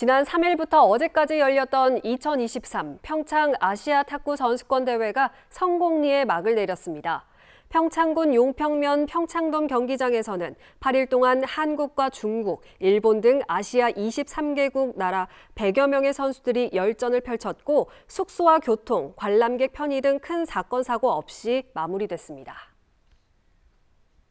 지난 3일부터 어제까지 열렸던 2023 평창 아시아 탁구 선수권 대회가 성공리에 막을 내렸습니다. 평창군 용평면 평창돔 경기장에서는 8일 동안 한국과 중국, 일본 등 아시아 23개국 나라 100여 명의 선수들이 열전을 펼쳤고 숙소와 교통, 관람객 편의 등 큰 사건 사고 없이 마무리됐습니다.